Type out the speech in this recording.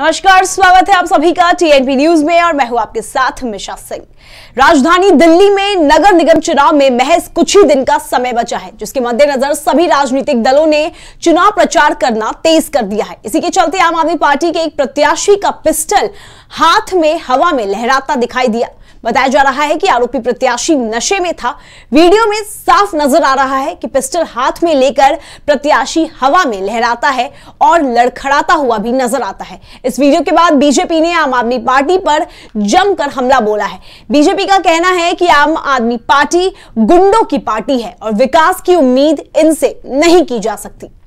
नमस्कार स्वागत है आप सभी का टीएनपी न्यूज में और मैं हूं आपके साथ मिशा सिंह राजधानी दिल्ली में नगर निगम चुनाव में महज कुछ ही दिन का समय बचा है जिसके मद्देनजर सभी राजनीतिक दलों ने चुनाव प्रचार करना तेज कर दिया है इसी के चलते आम आदमी पार्टी के एक प्रत्याशी का पिस्टल हाथ में हवा में लहराता दिखाई दिया बताया जा रहा है कि आरोपी प्रत्याशी नशे में था वीडियो में साफ नजर आ रहा है कि पिस्टल हाथ में लेकर प्रत्याशी हवा में लहराता है और लड़खड़ाता हुआ भी नजर आता है इस वीडियो के बाद बीजेपी ने आम आदमी पार्टी पर जमकर हमला बोला है बीजेपी का कहना है कि आम आदमी पार्टी गुंडों की पार्टी है और विकास की उम्मीद इनसे नहीं की जा सकती